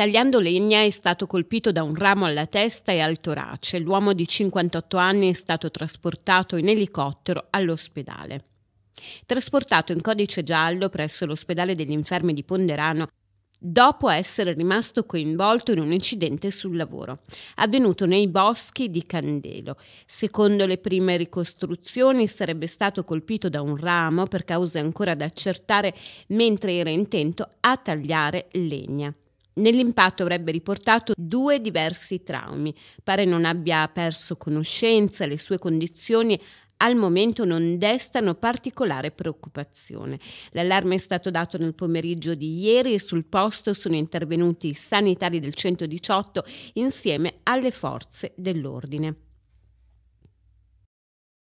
Tagliando legna è stato colpito da un ramo alla testa e al torace. L'uomo di 58 anni è stato trasportato in elicottero all'ospedale. Trasportato in codice giallo presso l'ospedale degli infermi di Ponderano dopo essere rimasto coinvolto in un incidente sul lavoro, avvenuto nei boschi di Candelo. Secondo le prime ricostruzioni sarebbe stato colpito da un ramo per cause ancora da accertare mentre era intento a tagliare legna. Nell'impatto avrebbe riportato due diversi traumi. Pare non abbia perso conoscenza, le sue condizioni al momento non destano particolare preoccupazione. L'allarme è stato dato nel pomeriggio di ieri e sul posto sono intervenuti i sanitari del 118 insieme alle forze dell'ordine.